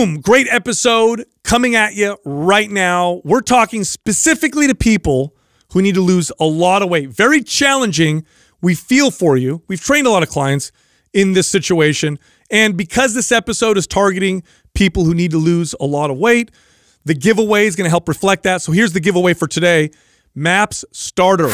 Boom! Great episode coming at you right now. We're talking specifically to people who need to lose a lot of weight. Very challenging. We feel for you. We've trained a lot of clients in this situation. And because this episode is targeting people who need to lose a lot of weight, the giveaway is going to help reflect that. So here's the giveaway for today MAPS Starter.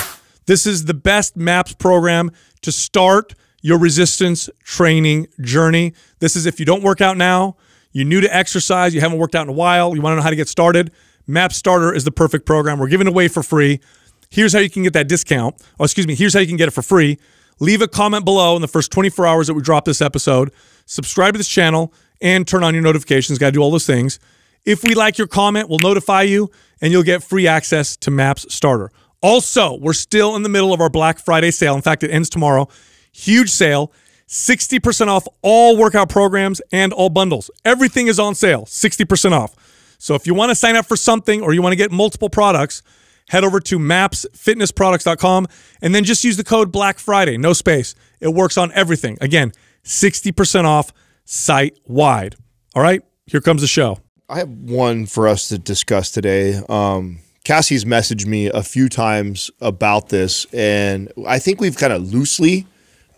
This is the best MAPS program to start your resistance training journey. This is if you don't work out now, you're new to exercise. You haven't worked out in a while. You want to know how to get started. Map Starter is the perfect program. We're giving it away for free. Here's how you can get that discount. Oh, excuse me. Here's how you can get it for free. Leave a comment below in the first 24 hours that we drop this episode. Subscribe to this channel and turn on your notifications. Got to do all those things. If we like your comment, we'll notify you and you'll get free access to Maps Starter. Also, we're still in the middle of our Black Friday sale. In fact, it ends tomorrow. Huge sale. 60% off all workout programs and all bundles. Everything is on sale, 60% off. So if you want to sign up for something or you want to get multiple products, head over to mapsfitnessproducts.com and then just use the code Black Friday, no space. It works on everything. Again, 60% off site wide. All right, here comes the show. I have one for us to discuss today. Um, Cassie's messaged me a few times about this, and I think we've kind of loosely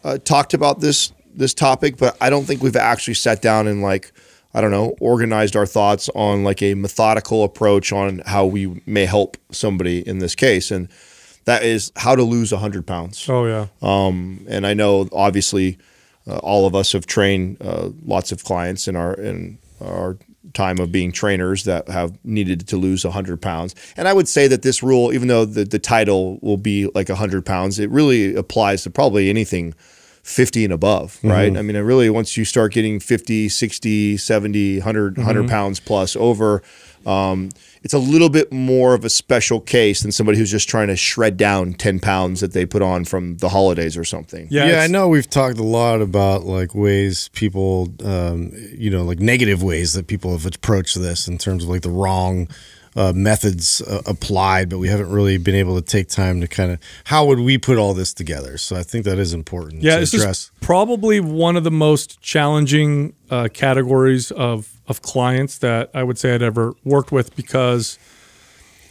uh, talked about this this topic, but I don't think we've actually sat down and like I don't know organized our thoughts on like a methodical approach on how we may help somebody in this case, and that is how to lose hundred pounds. Oh yeah. Um, and I know obviously. Uh, all of us have trained uh, lots of clients in our in our time of being trainers that have needed to lose 100 pounds. And I would say that this rule, even though the, the title will be like 100 pounds, it really applies to probably anything 50 and above, mm-hmm. right? Mm -hmm. I mean, it really, once you start getting 50, 60, 70, 100, mm -hmm. 100 pounds plus over, um, it's a little bit more of a special case than somebody who's just trying to shred down 10 pounds that they put on from the holidays or something. Yeah, yeah I know we've talked a lot about like ways people, um, you know, like negative ways that people have approached this in terms of like the wrong – uh, methods uh, applied, but we haven't really been able to take time to kind of how would we put all this together. So I think that is important. Yeah, this address. is probably one of the most challenging uh, categories of of clients that I would say I'd ever worked with because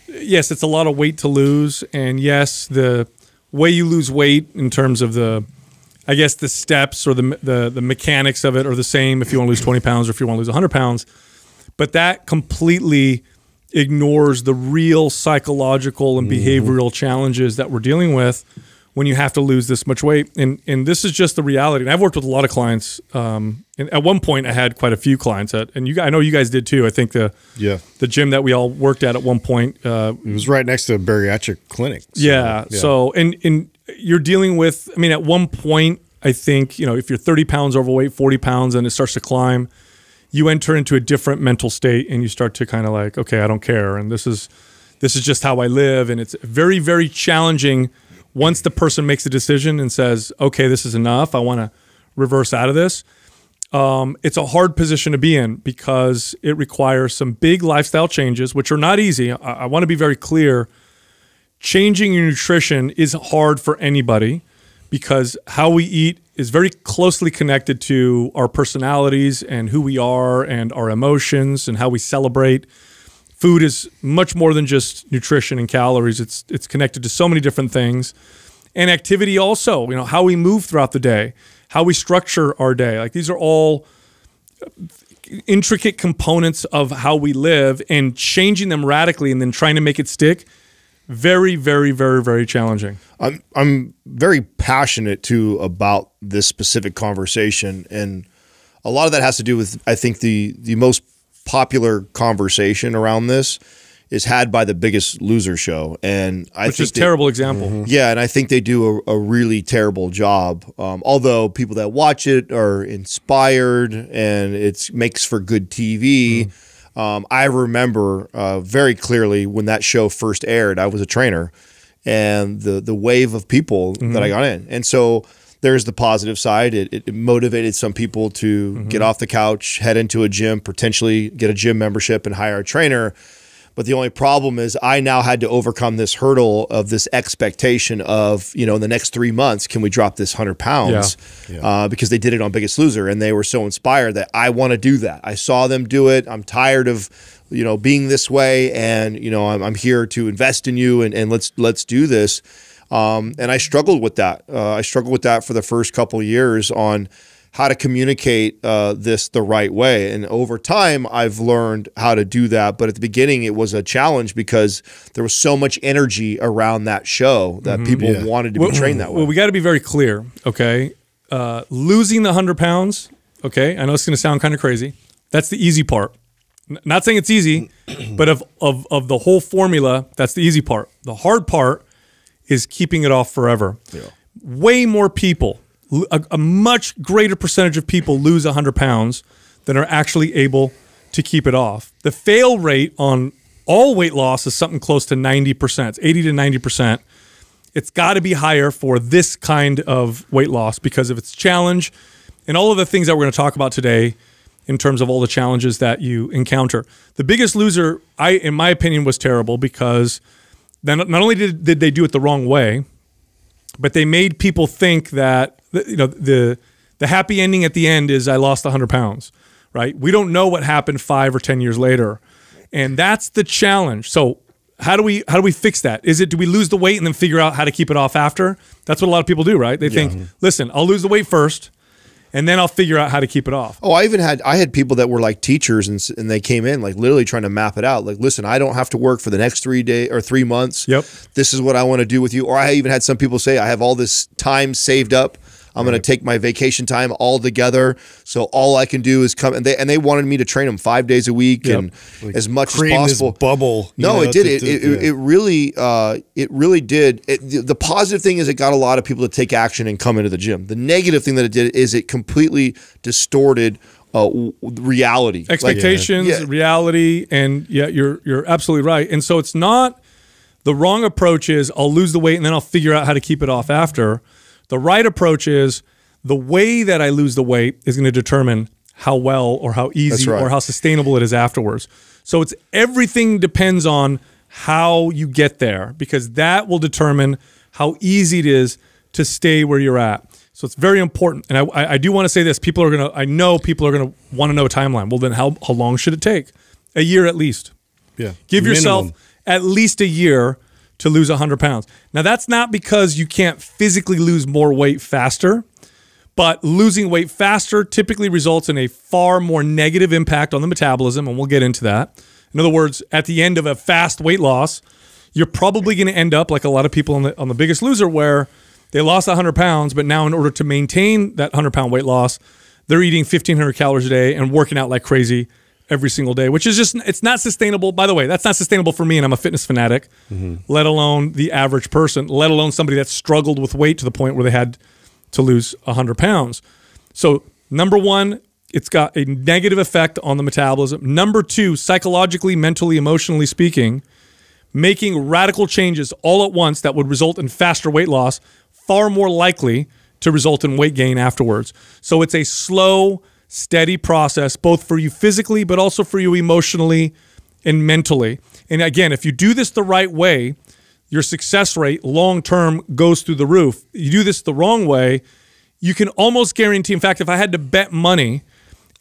yes, it's a lot of weight to lose, and yes, the way you lose weight in terms of the I guess the steps or the, the the mechanics of it are the same if you want to lose 20 pounds or if you want to lose 100 pounds, but that completely ignores the real psychological and mm-hmm. behavioral mm-hmm. challenges that we're dealing with when you have to lose this much weight. And and this is just the reality. And I've worked with a lot of clients. Um, and at one point, I had quite a few clients. At, and you, I know you guys did too. I think the yeah the gym that we all worked at at one point. Uh, it was right next to a bariatric clinic. So, yeah, yeah, So and and you're dealing with. I mean, at one point, I think you know if you're 30 pounds overweight, 40 pounds, and it starts to climb you enter into a different mental state and you start to kind of like, okay, I don't care, and this is this is just how I live, and it's very very challenging once the person makes a decision and says, okay, this is enough, I want to reverse out of this. Um, it's a hard position to be in because it requires some big lifestyle changes, which are not easy. I, I want to be very clear. Changing your nutrition is hard for anybody because how we eat is very closely connected to our personalities and who we are and our emotions and how we celebrate. Food is much more than just nutrition and calories. It's it's connected to so many different things. And activity also, you know, how we move throughout the day, how we structure our day. Like these are all intricate components of how we live and changing them radically and then trying to make it stick very, very, very, very challenging. I'm I'm very passionate too about this specific conversation, and a lot of that has to do with I think the the most popular conversation around this is had by the Biggest Loser show, and I which think is a terrible example. Mm -hmm. Yeah, and I think they do a, a really terrible job. Um, although people that watch it are inspired, and it makes for good TV. Mm. Mm-hmm. Um, I remember uh, very clearly when that show first aired. I was a trainer, and the the wave of people mm-hmm. that I mm-hmm. got in, and so there's the positive side. It, it motivated some people to mm-hmm. get off the couch, head into a gym, potentially get a gym membership, and hire a trainer. But the only problem is I now had to overcome this hurdle of this expectation of, you know, in the next three months, can we drop this 100 pounds? Yeah. Yeah. Uh, because they did it on Biggest Loser and they were so inspired that I want to do that. I saw them do it. I'm tired of, you know, being this way and, you know, I'm, I'm here to invest in you and, and let's, let's do this. Um, and I struggled with that. Uh, I struggled with that for the first couple years on, how to communicate uh, this the right way. And over time, I've learned how to do that. But at the beginning, it was a challenge because there was so much energy around that show that mm -hmm, people yeah. wanted to well, be trained that way. Well, we got to be very clear, okay? Uh, losing the 100 pounds, okay? I know it's going to sound kind of crazy. That's the easy part. N not saying it's easy, but of, of, of the whole formula, that's the easy part. The hard part is keeping it off forever. Yeah. Way more people a, a much greater percentage of people lose 100 pounds than are actually able to keep it off. The fail rate on all weight loss is something close to 90%, it's 80 to 90%. It's got to be higher for this kind of weight loss because of its challenge and all of the things that we're going to talk about today in terms of all the challenges that you encounter. The biggest loser, I in my opinion, was terrible because then not only did, did they do it the wrong way, but they made people think that you know the the happy ending at the end is I lost 100 pounds, right? We don't know what happened five or 10 years later, and that's the challenge. So how do we how do we fix that? Is it do we lose the weight and then figure out how to keep it off after? That's what a lot of people do, right? They yeah. think, listen, I'll lose the weight first and then I'll figure out how to keep it off. Oh, I even had I had people that were like teachers and and they came in like literally trying to map it out. Like, listen, I don't have to work for the next three day or three months. Yep, this is what I want to do with you. Or I even had some people say I have all this time saved up I'm going to take my vacation time all together. So all I can do is come and they and they wanted me to train them five days a week yep. and like as much as possible. bubble. No, know, it did. To, it, to, it, yeah. it, really uh, it really did. It, the, the, positive thing is it got a lot of people to take action and come into the gym. The negative thing that it did is it completely distorted. Uh, reality, expectations, like, yeah. reality, and yeah, you're you're absolutely right. And so it's not the wrong approach is I'll lose the weight and then I'll figure out how to keep it off after. The right approach is the way that I lose the weight is going to determine how well or how easy right. or how sustainable it is afterwards. So it's everything depends on how you get there because that will determine how easy it is to stay where you're at. So it's very important. And I, I do want to say this. People are going to, I know people are going to want to know a timeline. Well, then how, how long should it take? A year at least. Yeah. Give Minimum. yourself at least a year to lose 100 pounds. Now, that's not because you can't physically lose more weight faster, but losing weight faster typically results in a far more negative impact on the metabolism, and we'll get into that. In other words, at the end of a fast weight loss, you're probably going to end up like a lot of people on the, on the biggest loser where they lost 100 pounds, but now in order to maintain that 100 pound weight loss, they're eating 1,500 calories a day and working out like crazy every single day, which is just it's not sustainable. By the way, that's not sustainable for me, and I'm a fitness fanatic, mm -hmm. let alone the average person, let alone somebody that struggled with weight to the point where they had to lose 100 pounds. So number one, it's got a negative effect on the metabolism. Number two, psychologically, mentally, emotionally speaking, making radical changes all at once that would result in faster weight loss, far more likely to result in weight gain afterwards. So it's a slow steady process, both for you physically, but also for you emotionally and mentally. And again, if you do this the right way, your success rate long term goes through the roof. You do this the wrong way, you can almost guarantee. In fact, if I had to bet money,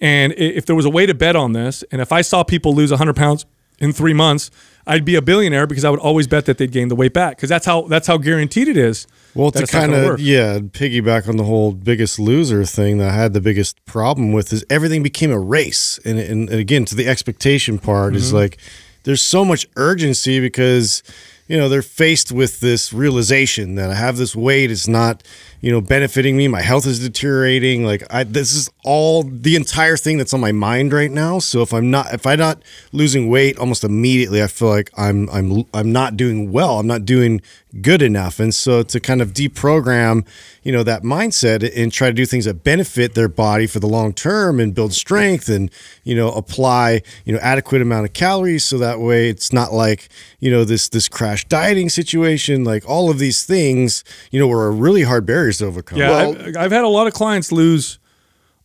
and if there was a way to bet on this, and if I saw people lose 100 pounds in three months, I'd be a billionaire because I would always bet that they'd gain the weight back because that's how that's how guaranteed it is. Well, to kind of yeah, piggyback on the whole Biggest Loser thing that I had the biggest problem with is everything became a race, and and, and again to the expectation part mm -hmm. is mm-hmm. like there's so much urgency because you know they're faced with this realization that I have this weight. It's not you know, benefiting me. My health is deteriorating. Like I, this is all the entire thing that's on my mind right now. So if I'm not, if I'm not losing weight almost immediately, I feel like I'm, I'm, I'm not doing well. I'm not doing good enough. And so to kind of deprogram, you know, that mindset and try to do things that benefit their body for the long term and build strength and, you know, apply, you know, adequate amount of calories. So that way it's not like, you know, this, this crash dieting situation, like all of these things, you know, were a really hard barrier barriers to overcome. Yeah, well, I've, I've had a lot of clients lose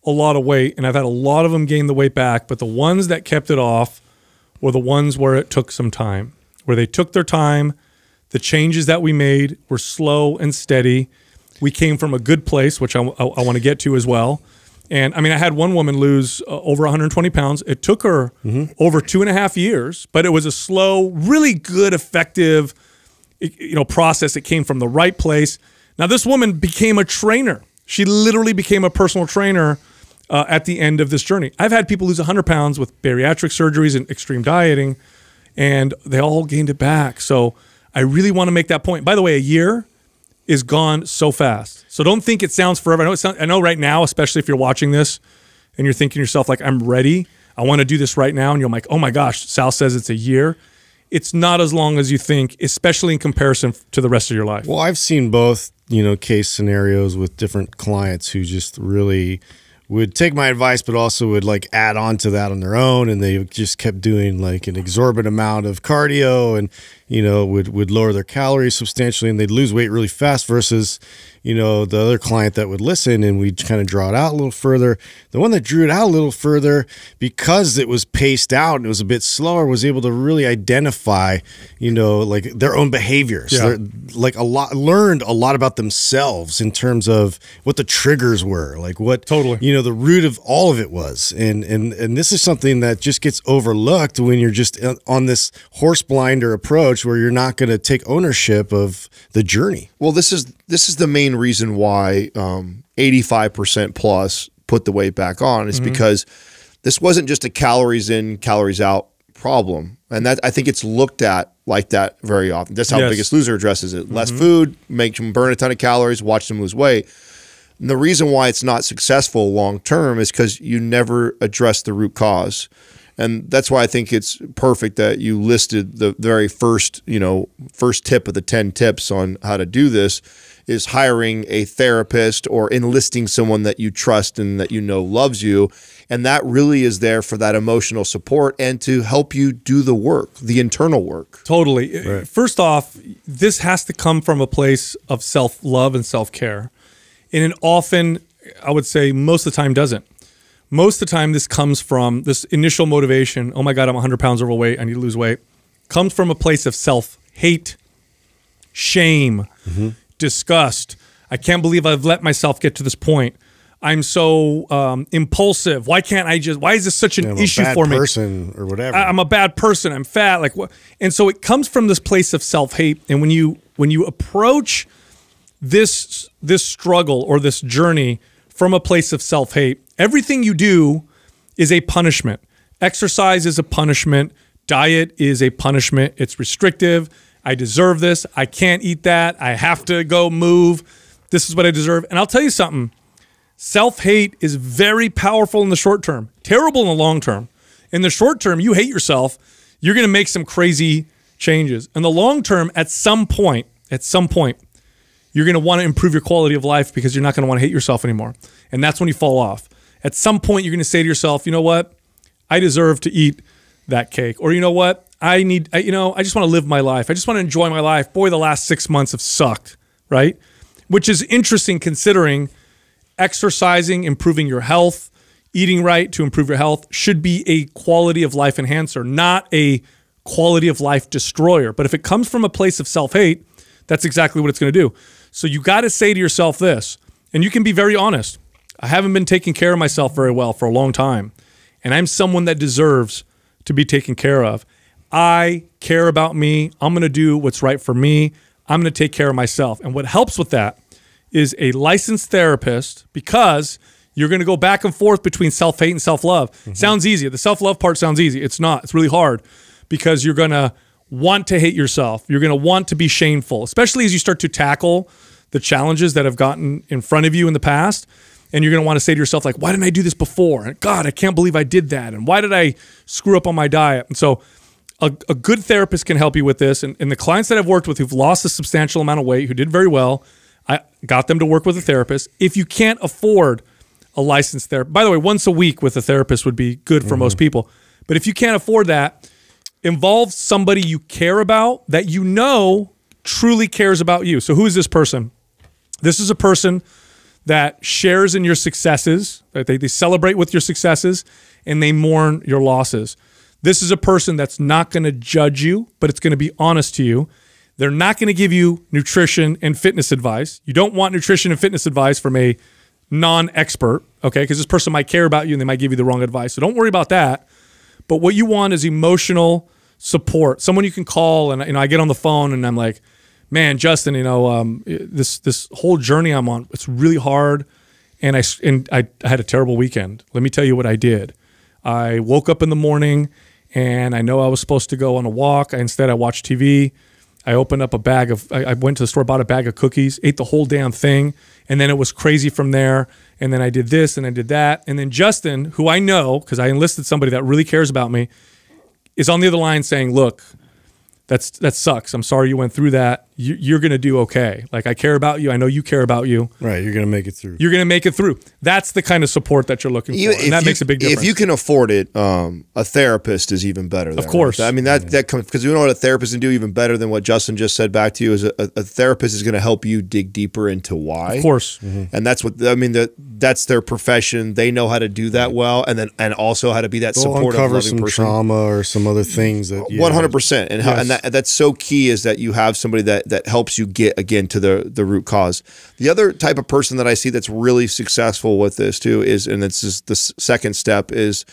a lot of weight, and I've had a lot of them gain the weight back. But the ones that kept it off were the ones where it took some time, where they took their time. The changes that we made were slow and steady. We came from a good place, which I, I, I want to get to as well. And I mean, I had one woman lose uh, over 120 pounds. It took her mm -hmm. over two and a half years, but it was a slow, really good, effective, you know, process. It came from the right place. Now, this woman became a trainer. She literally became a personal trainer uh, at the end of this journey. I've had people lose 100 pounds with bariatric surgeries and extreme dieting, and they all gained it back. So I really want to make that point. By the way, a year is gone so fast. So don't think it sounds forever. I know, it sound, I know right now, especially if you're watching this and you're thinking to yourself, like, I'm ready. I want to do this right now. And you're like, oh my gosh, Sal says it's a year it's not as long as you think, especially in comparison to the rest of your life. Well, I've seen both, you know, case scenarios with different clients who just really would take my advice, but also would like add on to that on their own. And they just kept doing like an exorbitant amount of cardio and you know, would would lower their calories substantially and they'd lose weight really fast versus, you know, the other client that would listen and we'd kind of draw it out a little further. The one that drew it out a little further because it was paced out and it was a bit slower was able to really identify, you know, like their own behaviors. Yeah. Like a lot learned a lot about themselves in terms of what the triggers were, like what totally you know, the root of all of it was. And and and this is something that just gets overlooked when you're just uh, on this horse blinder approach where you're not going to take ownership of the journey. Well, this is this is the main reason why um, 85% plus put the weight back on is mm -hmm. because this wasn't just a calories in, calories out problem. And that I think it's looked at like that very often. That's how yes. Biggest Loser addresses it. Less mm -hmm. food, make them burn a ton of calories, watch them lose weight. And the reason why it's not successful long term is because you never address the root cause and that's why I think it's perfect that you listed the very first, you know, first tip of the 10 tips on how to do this is hiring a therapist or enlisting someone that you trust and that you know loves you. And that really is there for that emotional support and to help you do the work, the internal work. Totally. Uh, right. First off, this has to come from a place of self love and self care. And it often, I would say, most of the time doesn't most of the time this comes from this initial motivation oh my god i'm 100 pounds overweight i need to lose weight comes from a place of self-hate shame mm -hmm. disgust i can't believe i've let myself get to this point i'm so um, impulsive why can't i just why is this such an yeah, issue for me person or whatever I, i'm a bad person i'm fat like what and so it comes from this place of self-hate and when you when you approach this this struggle or this journey from a place of self-hate Everything you do is a punishment. Exercise is a punishment. Diet is a punishment. It's restrictive. I deserve this. I can't eat that. I have to go move. This is what I deserve. And I'll tell you something self hate is very powerful in the short term, terrible in the long term. In the short term, you hate yourself. You're going to make some crazy changes. In the long term, at some point, at some point, you're going to want to improve your quality of life because you're not going to want to hate yourself anymore. And that's when you fall off. At some point, you're going to say to yourself, you know what? I deserve to eat that cake. Or, you know what? I need, I, you know, I just want to live my life. I just want to enjoy my life. Boy, the last six months have sucked, right? Which is interesting considering exercising, improving your health, eating right to improve your health should be a quality of life enhancer, not a quality of life destroyer. But if it comes from a place of self hate, that's exactly what it's going to do. So you got to say to yourself this, and you can be very honest. I haven't been taking care of myself very well for a long time. And I'm someone that deserves to be taken care of. I care about me. I'm going to do what's right for me. I'm going to take care of myself. And what helps with that is a licensed therapist because you're going to go back and forth between self hate and self love. Mm -hmm. Sounds easy. The self love part sounds easy. It's not, it's really hard because you're going to want to hate yourself. You're going to want to be shameful, especially as you start to tackle the challenges that have gotten in front of you in the past and you're going to want to say to yourself like why didn't i do this before and god i can't believe i did that and why did i screw up on my diet and so a, a good therapist can help you with this and, and the clients that i've worked with who've lost a substantial amount of weight who did very well i got them to work with a therapist if you can't afford a licensed therapist by the way once a week with a therapist would be good for mm -hmm. most mm-hmm. people but if you can't afford that involve somebody you care about that you know truly cares about you so who is this person this is a person that shares in your successes, they, they celebrate with your successes and they mourn your losses. This is a person that's not going to judge you, but it's going to be honest to you. They're not going to give you nutrition and fitness advice. You don't want nutrition and fitness advice from a non expert, okay? Because this person might care about you and they might give you the wrong advice. So don't worry about that. But what you want is emotional support, someone you can call. And you know, I get on the phone and I'm like, man, Justin, you know, um, this this whole journey I'm on, it's really hard, and I and I, I had a terrible weekend. Let me tell you what I did. I woke up in the morning, and I know I was supposed to go on a walk. I, instead, I watched TV. I opened up a bag of, I, I went to the store, bought a bag of cookies, ate the whole damn thing, and then it was crazy from there. And then I did this, and I did that, and then Justin, who I know because I enlisted somebody that really cares about me, is on the other line saying, "Look." That's, that sucks. I'm sorry you went through that you, are going to do okay. Like I care about you. I know you care about you. Right. You're going to make it through. You're going to make it through. That's the kind of support that you're looking you, for. And that you, makes a big difference. If you can afford it, um, a therapist is even better. There, of course. Right? I mean, that, yeah. that comes because you know what a therapist can do even better than what Justin just said back to you is a, a therapist is going to help you dig deeper into why. Of course. Mm -hmm. And that's what, I mean, that that's their profession. They know how to do that well. And then, and also how to be that support. will uncover some person. trauma or some other things that, 100%. And, how, and that, that's so key is that you have somebody that, that helps you get again to the the root cause. The other type of person that I see that's really successful with this too is, and this is the second step is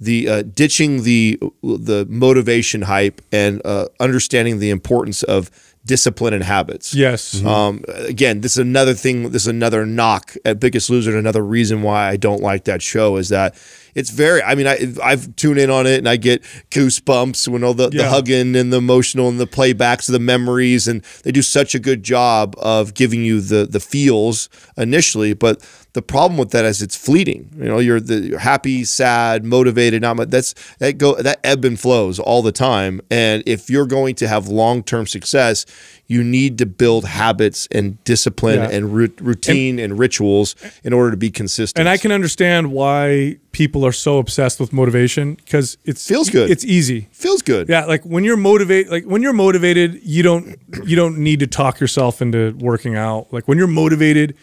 the uh, ditching the the motivation hype and uh, understanding the importance of discipline and habits. Yes. Mm -hmm. um, again, this is another thing. This is another knock at Biggest Loser. And another reason why I don't like that show is that it's very. I mean, I I've tuned in on it and I get goosebumps when all the, yeah. the hugging and the emotional and the playbacks of the memories and they do such a good job of giving you the the feels initially, but the problem with that is it's fleeting. You know, you're the you're happy, sad, motivated. Not that's that go that ebb and flows all the time. And if you're going to have long term success, you need to build habits and discipline yeah. and routine and, and, rituals in order to be consistent. And I can understand why people are so obsessed with motivation because it feels good. It's easy. Feels good. Yeah, like when you're motivated, like when you're motivated, you don't you don't need to talk yourself into working out. Like when you're motivated,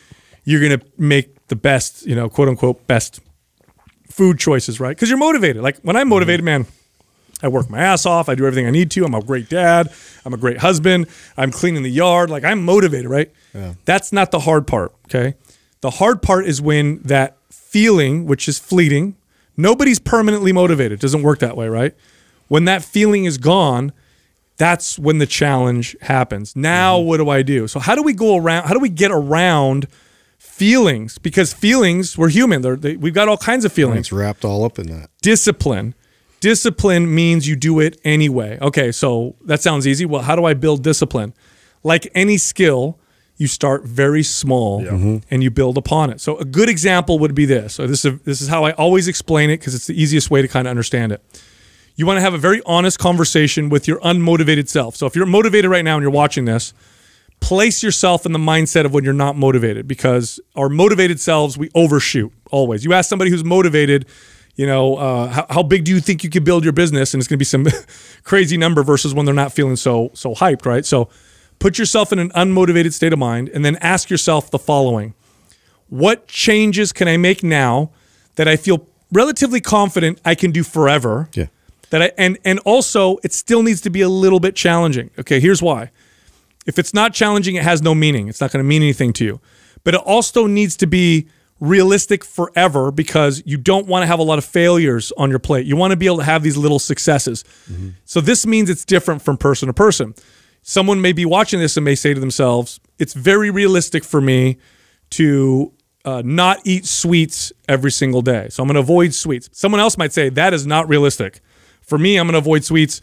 you're gonna make the best, you know, quote unquote best food choices, right? Because you're motivated. Like when I'm motivated, man, I work my ass off. I do everything I need to. I'm a great dad. I'm a great husband. I'm cleaning the yard. Like I'm motivated, right? Yeah. That's not the hard part. Okay. The hard part is when that feeling, which is fleeting, nobody's permanently motivated. It doesn't work that way, right? When that feeling is gone, that's when the challenge happens. Now, mm -hmm. what do I do? So, how do we go around? How do we get around? feelings because feelings we're human they, we've got all kinds of feelings it's wrapped all up in that discipline discipline means you do it anyway okay so that sounds easy well how do i build discipline like any skill you start very small yeah. mm-hmm. and you build upon it so a good example would be this so this is this is how i always explain it because it's the easiest way to kind of understand it you want to have a very honest conversation with your unmotivated self so if you're motivated right now and you're watching this place yourself in the mindset of when you're not motivated because our motivated selves, we overshoot always. You ask somebody who's motivated, you know, uh, how, how, big do you think you could build your business? And it's going to be some crazy number versus when they're not feeling so, so hyped, right? So put yourself in an unmotivated state of mind and then ask yourself the following. What changes can I make now that I feel relatively confident I can do forever? Yeah. That I, and, and also it still needs to be a little bit challenging. Okay, here's why if it's not challenging, it has no meaning. It's not going to mean anything to you. But it also needs to be realistic forever because you don't want to have a lot of failures on your plate. You want to be able to have these little successes. Mm -hmm. So this means it's different from person to person. Someone may be watching this and may say to themselves, it's very realistic for me to uh, not eat sweets every single day. So I'm going to avoid sweets. Someone else might say, that is not realistic. For me, I'm going to avoid sweets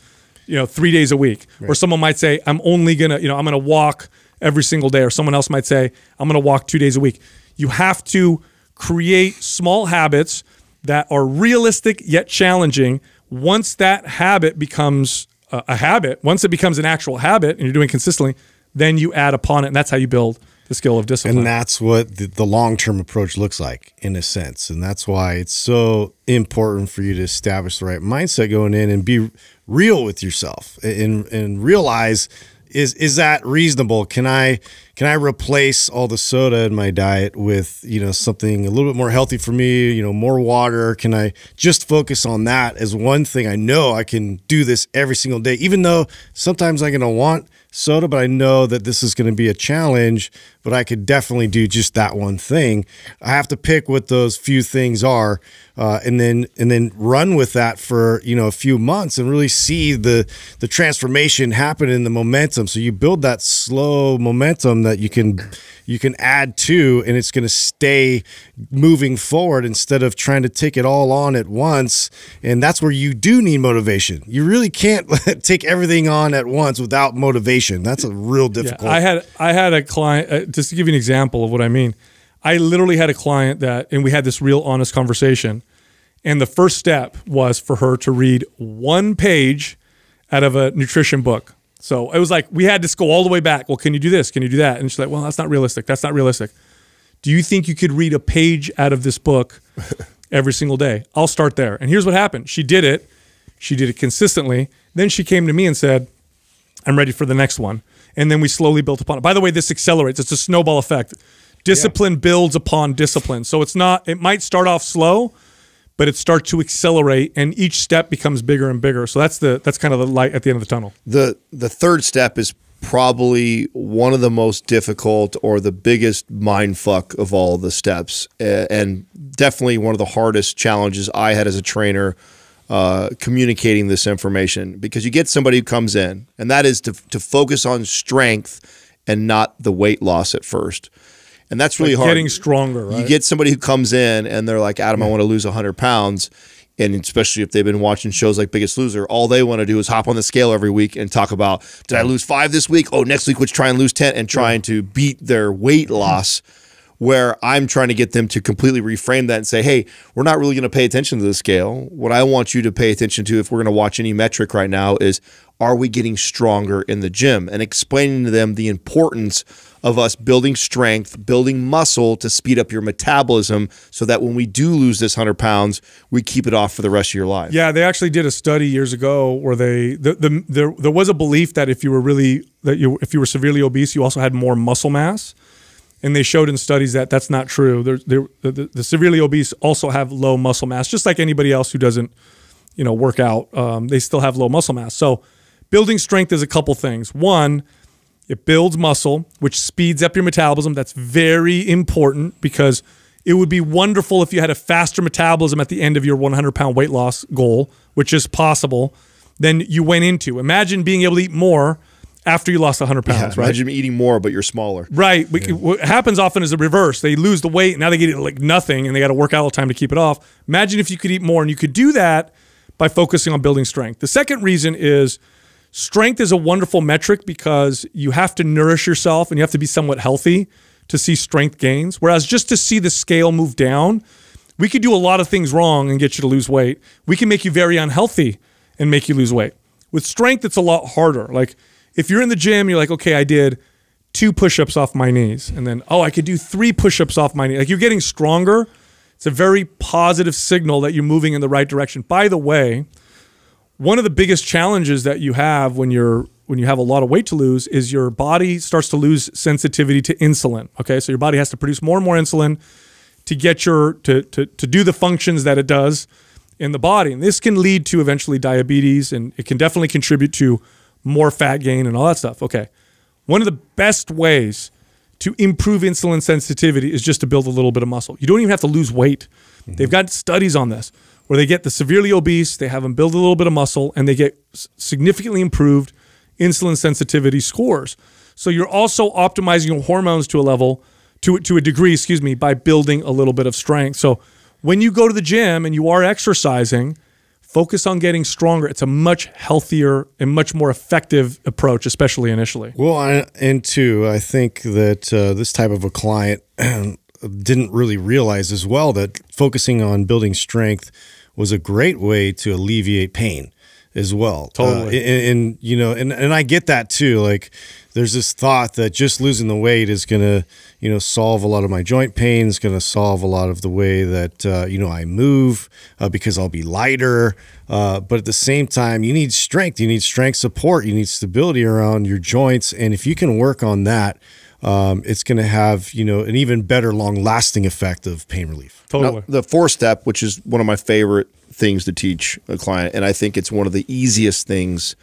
you know three days a week right. or someone might say i'm only gonna you know i'm gonna walk every single day or someone else might say i'm gonna walk two days a week you have to create small habits that are realistic yet challenging once that habit becomes a, a habit once it becomes an actual habit and you're doing consistently then you add upon it and that's how you build the skill of discipline and that's what the, the long-term approach looks like in a sense and that's why it's so important for you to establish the right mindset going in and be real with yourself and and realize is is that reasonable? Can I can I replace all the soda in my diet with you know something a little bit more healthy for me? You know, more water. Can I just focus on that as one thing? I know I can do this every single day, even though sometimes I'm gonna want soda, but I know that this is gonna be a challenge but I could definitely do just that one thing. I have to pick what those few things are, uh, and then and then run with that for you know a few months and really see the the transformation happen in the momentum. So you build that slow momentum that you can you can add to, and it's going to stay moving forward instead of trying to take it all on at once. And that's where you do need motivation. You really can't take everything on at once without motivation. That's a real difficult. Yeah, I had I had a client. Uh, just to give you an example of what I mean, I literally had a client that, and we had this real honest conversation. And the first step was for her to read one page out of a nutrition book. So it was like, we had to go all the way back. Well, can you do this? Can you do that? And she's like, well, that's not realistic. That's not realistic. Do you think you could read a page out of this book every single day? I'll start there. And here's what happened she did it, she did it consistently. Then she came to me and said, I'm ready for the next one and then we slowly built upon it. By the way, this accelerates. It's a snowball effect. Discipline yeah. builds upon discipline. So it's not, it might start off slow, but it starts to accelerate and each step becomes bigger and bigger. So that's the, that's kind of the light at the end of the tunnel. The, the third step is probably one of the most difficult or the biggest mind fuck of all the steps and definitely one of the hardest challenges I had as a trainer uh, communicating this information because you get somebody who comes in, and that is to, to focus on strength and not the weight loss at first. And that's really like hard. Getting stronger, right? You get somebody who comes in and they're like, Adam, I want to lose 100 pounds. And especially if they've been watching shows like Biggest Loser, all they want to do is hop on the scale every week and talk about, did I lose five this week? Oh, next week, let's try and lose 10 and trying to beat their weight loss where I'm trying to get them to completely reframe that and say, hey, we're not really going to pay attention to the scale. What I want you to pay attention to, if we're going to watch any metric right now, is are we getting stronger in the gym? And explaining to them the importance of us building strength, building muscle to speed up your metabolism so that when we do lose this 100 pounds, we keep it off for the rest of your life. Yeah, they actually did a study years ago where they, the, the, there, there was a belief that if you were really, that you, if you were severely obese, you also had more muscle mass and they showed in studies that that's not true. They're, they're, the, the, severely obese also have low muscle mass, just like anybody else who doesn't, you know, work out. Um, they still have low muscle mass. So, building strength is a couple things. One, it builds muscle, which speeds up your metabolism. That's very important because it would be wonderful if you had a faster metabolism at the end of your 100 pound weight loss goal, which is possible, Then you went into. Imagine being able to eat more after you lost 100 pounds, yeah, right? Imagine eating more, but you're smaller. Right. Yeah. What happens often is the reverse. They lose the weight, now they get like nothing, and they got to work out all the time to keep it off. Imagine if you could eat more, and you could do that by focusing on building strength. The second reason is strength is a wonderful metric because you have to nourish yourself and you have to be somewhat healthy to see strength gains. Whereas just to see the scale move down, we could do a lot of things wrong and get you to lose weight. We can make you very unhealthy and make you lose weight. With strength, it's a lot harder. Like if you're in the gym, you're like, okay, I did two push-ups off my knees, and then oh, I could do three push-ups off my knee. Like you're getting stronger. It's a very positive signal that you're moving in the right direction. By the way, one of the biggest challenges that you have when you're when you have a lot of weight to lose is your body starts to lose sensitivity to insulin. Okay, so your body has to produce more and more insulin to get your to to to do the functions that it does in the body, and this can lead to eventually diabetes, and it can definitely contribute to more fat gain and all that stuff. Okay. One of the best ways to improve insulin sensitivity is just to build a little bit of muscle. You don't even have to lose weight. Mm -hmm. They've got studies on this where they get the severely obese, they have them build a little bit of muscle, and they get significantly improved insulin sensitivity scores. So you're also optimizing your hormones to a level, to, to a degree, excuse me, by building a little bit of strength. So when you go to the gym and you are exercising, focus on getting stronger. It's a much healthier and much more effective approach, especially initially. Well, I, and two, I think that uh, this type of a client didn't really realize as well that focusing on building strength was a great way to alleviate pain as well. Uh, totally. Uh, and, and, you know, and, and I get that too. Like, there's this thought that just losing the weight is going to, you know, solve a lot of my joint pain, is going to solve a lot of the way that, uh, you know, I move uh, because I'll be lighter. Uh, but at the same time, you need strength. You need strength support. You need stability around your joints. And if you can work on that, um, it's going to have you know an even better long lasting effect of pain relief. Totally. Now, the four step, which is one of my favorite things to teach a client, and I think it's one of the easiest things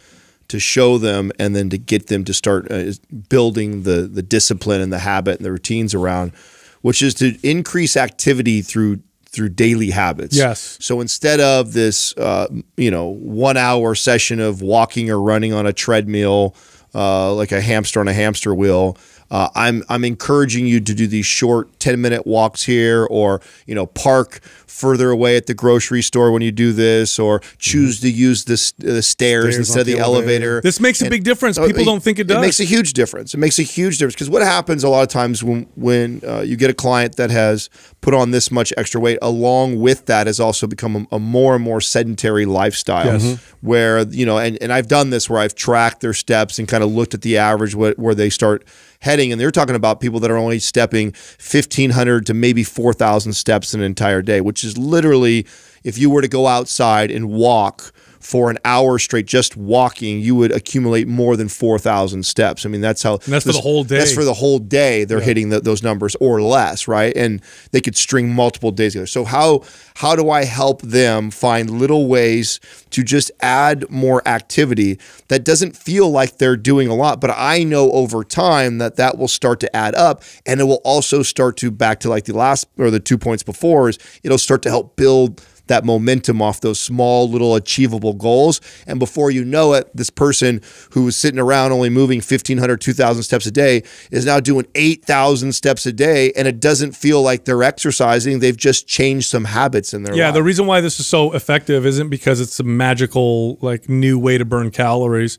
to show them and then to get them to start uh, building the the discipline and the habit and the routines around which is to increase activity through through daily habits. Yes. So instead of this, uh, you know, one hour session of walking or running on a treadmill, uh, like a hamster on a hamster wheel, uh, I'm I'm encouraging you to do these short 10 minute walks here, or you know park further away at the grocery store when you do this, or choose mm-hmm. to use uh, the stairs, stairs instead of the elevator. elevator. This makes and, a big difference. People uh, don't think it does. It makes a huge difference. It makes a huge difference because what happens a lot of times when when uh, you get a client that has put on this much extra weight, along with that has also become a, a more and more sedentary lifestyle, yes. Mm-hmm. where you know, and and I've done this where I've tracked their steps and kind of looked at the average where they start heading, and they're talking about people that are only stepping 1,500 to maybe 4,000 steps an entire day, which is literally if you were to go outside and walk – for an hour straight just walking, you would accumulate more than 4,000 steps. I mean, that's how. And that's this, for the whole day. That's for the whole day they're yeah. hitting the, those numbers or less, right? And they could string multiple days together. So, how, how do I help them find little ways to just add more activity that doesn't feel like they're doing a lot? But I know over time that that will start to add up and it will also start to back to like the last or the two points before is it'll start to help build that momentum off those small little achievable goals. And before you know it, this person who was sitting around only moving 1,500, 2,000 steps a day is now doing 8,000 steps a day. And it doesn't feel like they're exercising. They've just changed some habits in their Yeah. Life. The reason why this is so effective isn't because it's a magical, like, new way to burn calories.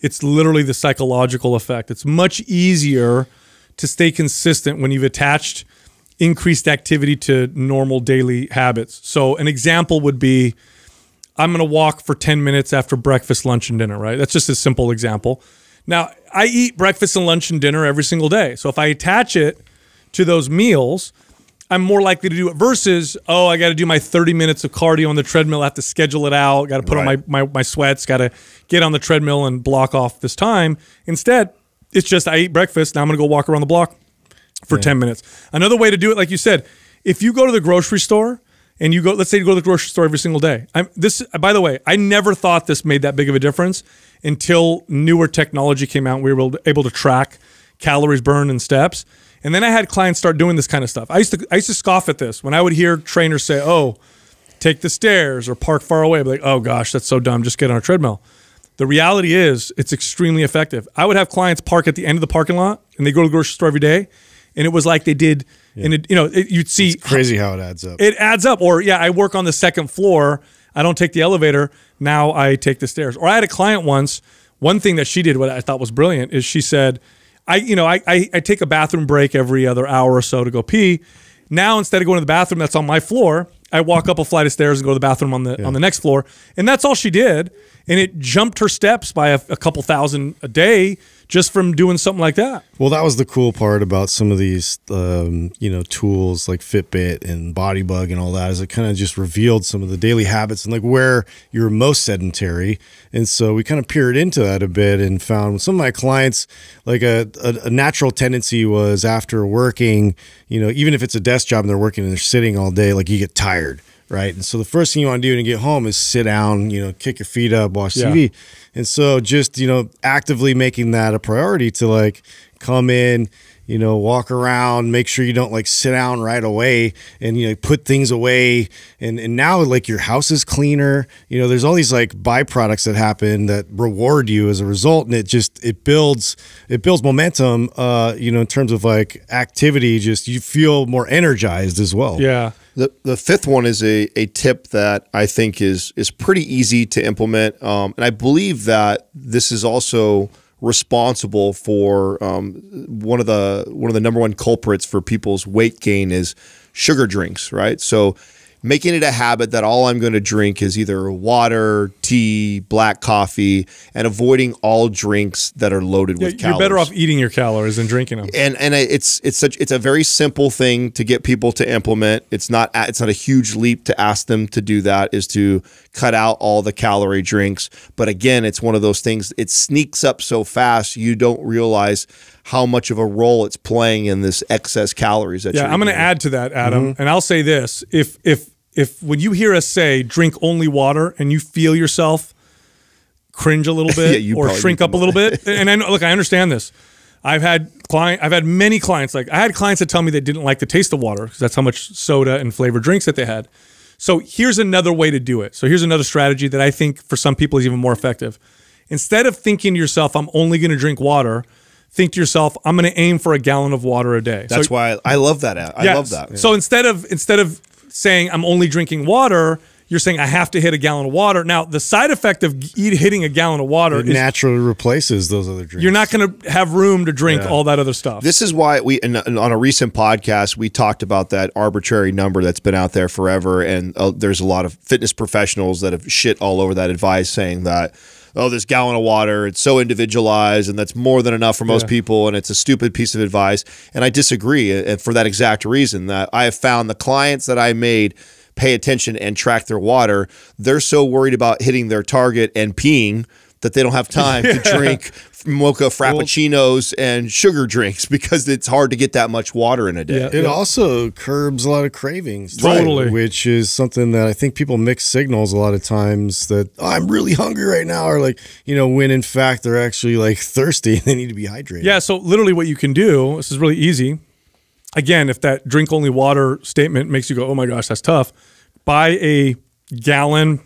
It's literally the psychological effect. It's much easier to stay consistent when you've attached – increased activity to normal daily habits. So an example would be I'm going to walk for 10 minutes after breakfast, lunch, and dinner, right? That's just a simple example. Now, I eat breakfast and lunch and dinner every single day. So if I attach it to those meals, I'm more likely to do it versus, oh, I got to do my 30 minutes of cardio on the treadmill. I have to schedule it out. Got to put right. on my, my, my sweats. Got to get on the treadmill and block off this time. Instead, it's just I eat breakfast. Now I'm going to go walk around the block for yeah. 10 minutes. Another way to do it, like you said, if you go to the grocery store and you go, let's say you go to the grocery store every single day. I'm this, by the way, I never thought this made that big of a difference until newer technology came out. We were able to track calories burned and steps. And then I had clients start doing this kind of stuff. I used to, I used to scoff at this when I would hear trainers say, oh, take the stairs or park far away. I'd be like, oh gosh, that's so dumb. Just get on a treadmill. The reality is, it's extremely effective. I would have clients park at the end of the parking lot and they go to the grocery store every day and it was like they did. Yeah. And it, you know, it, you'd see it's crazy how it adds up. It adds up. Or yeah, I work on the second floor. I don't take the elevator. Now I take the stairs. Or I had a client once. One thing that she did, what I thought was brilliant, is she said, "I, you know, I, I, I take a bathroom break every other hour or so to go pee. Now instead of going to the bathroom that's on my floor, I walk up a flight of stairs and go to the bathroom on the yeah. on the next floor. And that's all she did and it jumped her steps by a, a, couple thousand a day just from doing something like that. Well, that was the cool part about some of these, um, you know, tools like Fitbit and Bodybug and all that is it kind of just revealed some of the daily habits and like where you're most sedentary. And so we kind of peered into that a bit and found some of my clients like a, a, a natural tendency was after working, you know, even if it's a desk job and they're working and they're sitting all day, like you get tired right? And so the first thing you want to do when you get home is sit down, you know, kick your feet up, watch yeah. TV. And so just, you know, actively making that a priority to like come in, you know, walk around, make sure you don't like sit down right away and you know put things away. And and now like your house is cleaner. You know, there's all these like byproducts that happen that reward you as a result. And it just it builds it builds momentum uh, you know, in terms of like activity, just you feel more energized as well. Yeah. The, the fifth one is a, a tip that I think is is pretty easy to implement, um, and I believe that this is also responsible for um, one of the one of the number one culprits for people's weight gain is sugar drinks, right? So making it a habit that all I'm going to drink is either water, tea, black coffee, and avoiding all drinks that are loaded yeah, with calories. You're better off eating your calories than drinking them. And and it's it's such it's a very simple thing to get people to implement. It's not it's not a huge leap to ask them to do that. Is to cut out all the calorie drinks. But again, it's one of those things, it sneaks up so fast, you don't realize how much of a role it's playing in this excess calories that yeah, I'm going to add to that, Adam. Mm -hmm. And I'll say this if, if, if when you hear us say drink only water and you feel yourself cringe a little bit yeah, or shrink up a little bit, and I know, look, I understand this. I've had client I've had many clients like I had clients that tell me they didn't like the taste of water because that's how much soda and flavored drinks that they had. So here's another way to do it. So here's another strategy that I think for some people is even more effective. Instead of thinking to yourself, I'm only going to drink water, think to yourself, I'm going to aim for a gallon of water a day. That's so, why I, love that. I yes. love that. So instead of instead of saying I'm only drinking water, you're saying I have to hit a gallon of water. Now, the side effect of hitting a gallon of water it is, naturally replaces those other drinks. You're not going to have room to drink yeah. all that other stuff. This is why we, on a recent podcast, we talked about that arbitrary number that's been out there forever, and uh, there's a lot of fitness professionals that have shit all over that advice, saying that oh, this gallon of water, it's so individualized and that's more than enough for most yeah. people and it's a stupid piece of advice. And I disagree and for that exact reason that I have found the clients that I made – pay attention and track their water. They're so worried about hitting their target and peeing that they don't have time to drink mocha frappuccinos well, and sugar drinks because it's hard to get that much water in a day. Yeah, it yeah. also curbs a lot of cravings. Totally. Which is something that I think people mix signals a lot of times that oh, I'm really hungry right now or like, you know, when in fact they're actually like thirsty and they need to be hydrated. Yeah, so literally what you can do, this is really easy again, if that drink only water statement makes you go, oh my gosh, that's tough, buy a gallon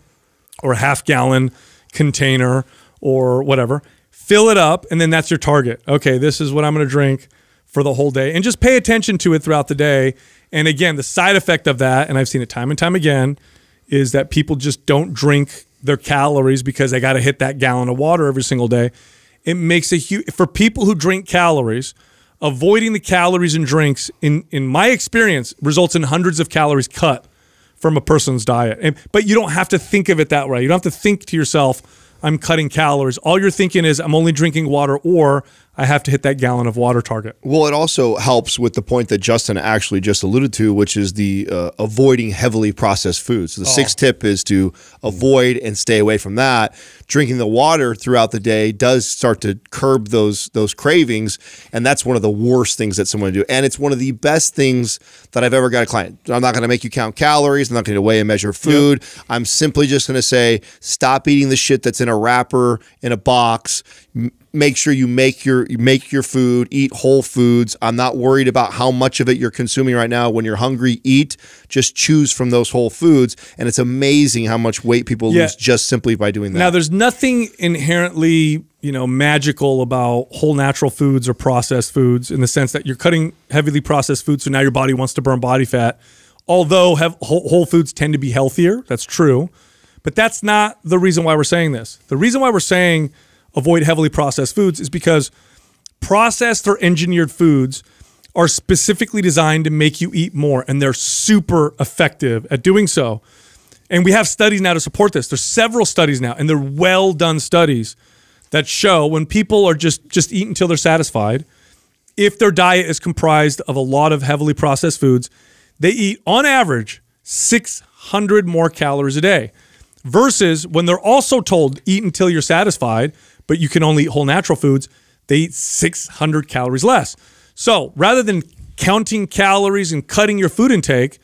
or half gallon container or whatever, fill it up, and then that's your target. Okay, this is what I'm going to drink for the whole day. And just pay attention to it throughout the day. And again, the side effect of that, and I've seen it time and time again, is that people just don't drink their calories because they got to hit that gallon of water every single day. It makes a huge, for people who drink calories, avoiding the calories and drinks, in, in my experience, results in hundreds of calories cut from a person's diet. And, but you don't have to think of it that way. You don't have to think to yourself, I'm cutting calories. All you're thinking is, I'm only drinking water or I have to hit that gallon of water target. Well, it also helps with the point that Justin actually just alluded to, which is the uh, avoiding heavily processed foods. So the oh. sixth tip is to avoid and stay away from that. Drinking the water throughout the day does start to curb those those cravings, and that's one of the worst things that someone do. And it's one of the best things that I've ever got a client. I'm not going to make you count calories. I'm not going to weigh and measure food. Yep. I'm simply just going to say stop eating the shit that's in a wrapper in a box make sure you make your make your food, eat whole foods. I'm not worried about how much of it you're consuming right now. When you're hungry, eat. Just choose from those whole foods, and it's amazing how much weight people yeah. lose just simply by doing that. Now, there's nothing inherently you know magical about whole natural foods or processed foods in the sense that you're cutting heavily processed foods, so now your body wants to burn body fat. Although have, whole foods tend to be healthier, that's true, but that's not the reason why we're saying this. The reason why we're saying avoid heavily processed foods is because processed or engineered foods are specifically designed to make you eat more, and they're super effective at doing so. And we have studies now to support this. There's several studies now, and they're well done studies that show when people are just just eat until they're satisfied, if their diet is comprised of a lot of heavily processed foods, they eat on average 600 more calories a day versus when they're also told eat until you're satisfied but you can only eat whole natural foods, they eat 600 calories less. So rather than counting calories and cutting your food intake,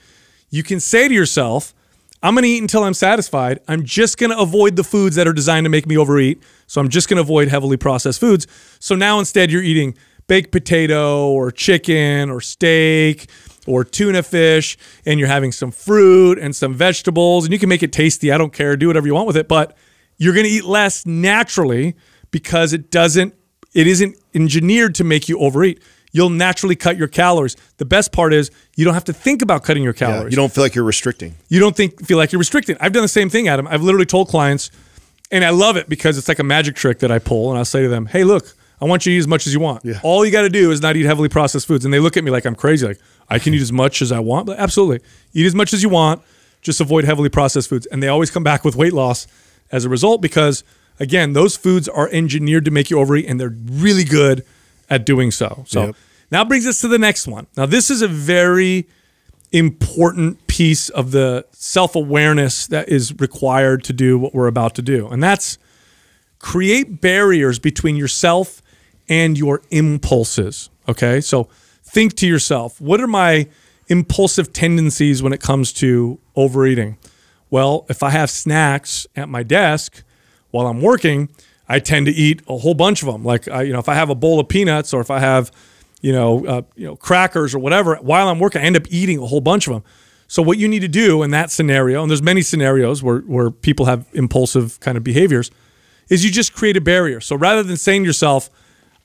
you can say to yourself, I'm going to eat until I'm satisfied. I'm just going to avoid the foods that are designed to make me overeat. So I'm just going to avoid heavily processed foods. So now instead, you're eating baked potato or chicken or steak or tuna fish, and you're having some fruit and some vegetables, and you can make it tasty. I don't care. Do whatever you want with it, but you're going to eat less naturally because it doesn't it isn't engineered to make you overeat. You'll naturally cut your calories. The best part is you don't have to think about cutting your calories. Yeah, you don't feel like you're restricting. You don't think feel like you're restricting. I've done the same thing, Adam. I've literally told clients, and I love it because it's like a magic trick that I pull, and I'll say to them, "Hey, look, I want you to eat as much as you want. Yeah. All you got to do is not eat heavily processed foods." And they look at me like I'm crazy. Like I can eat as much as I want. But absolutely, eat as much as you want. Just avoid heavily processed foods. And they always come back with weight loss as a result because again, those foods are engineered to make you overeat, and they're really good at doing so. So yep. now brings us to the next one. Now, this is a very important piece of the self awareness that is required to do what we're about to do, and that's create barriers between yourself and your impulses. Okay, so think to yourself, what are my impulsive tendencies when it comes to overeating? Well, if I have snacks at my desk, while I'm working, I tend to eat a whole bunch of them. Like, I, you know, if I have a bowl of peanuts or if I have, you know, uh, you know, crackers or whatever, while I'm working, I end up eating a whole bunch of them. So what you need to do in that scenario, and there's many scenarios where, where people have impulsive kind of behaviors, is you just create a barrier. So rather than saying to yourself,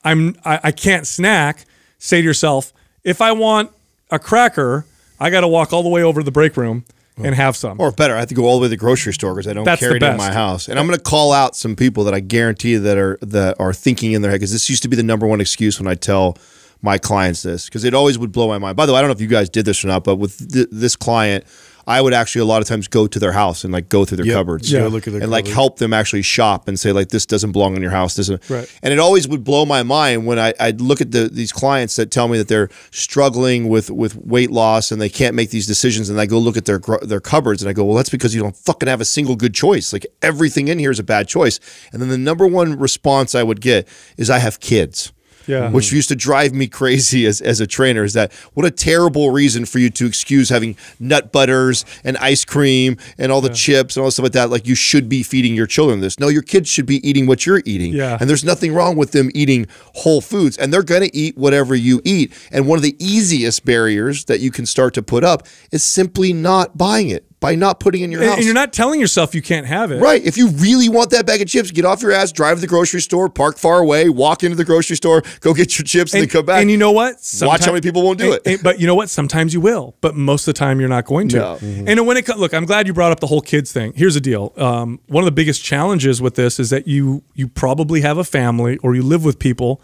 I'm, I, I can't snack, say to yourself, if I want a cracker, I got to walk all the way over to the break room and have some. Or better, I have to go all the way to the grocery store because I don't That's carry it in my house. And I'm going to call out some people that I guarantee that are that are thinking in their head because this used to be the number one excuse when I tell my clients this because it always would blow my mind. By the way, I don't know if you guys did this or not, but with th this client – I would actually a lot of times go to their house and like go through their yep. cupboards. Yeah, look at their and like help them actually shop and say like this doesn't belong in your house. This isn't. Right. And it always would blow my mind when I I'd look at the, these clients that tell me that they're struggling with with weight loss and they can't make these decisions. And I go look at their their cupboards and I go, well, that's because you don't fucking have a single good choice. Like everything in here is a bad choice. And then the number one response I would get is I have kids yeah. Mm-hmm. which used to drive me crazy as, as a trainer, is that what a terrible reason for you to excuse having nut butters and ice cream and all the yeah. chips and all stuff like that. Like you should be feeding your children this. No, your kids should be eating what you're eating. Yeah. And there's nothing wrong with them eating whole foods and they're going to eat whatever you eat. And one of the easiest barriers that you can start to put up is simply not buying it by not putting in your and, house. And you're not telling yourself you can't have it. Right. If you really want that bag of chips, get off your ass, drive to the grocery store, park far away, walk into the grocery store, go get your chips, and, and then come back. And you know what? Watch how many people won't do and, it. but you know what? Sometimes you will, but most of the time you're not going to. No. Mm -hmm. And when it look, I'm glad you brought up the whole kids thing. Here's the deal. Um, one of the biggest challenges with this is that you you probably have a family or you live with people.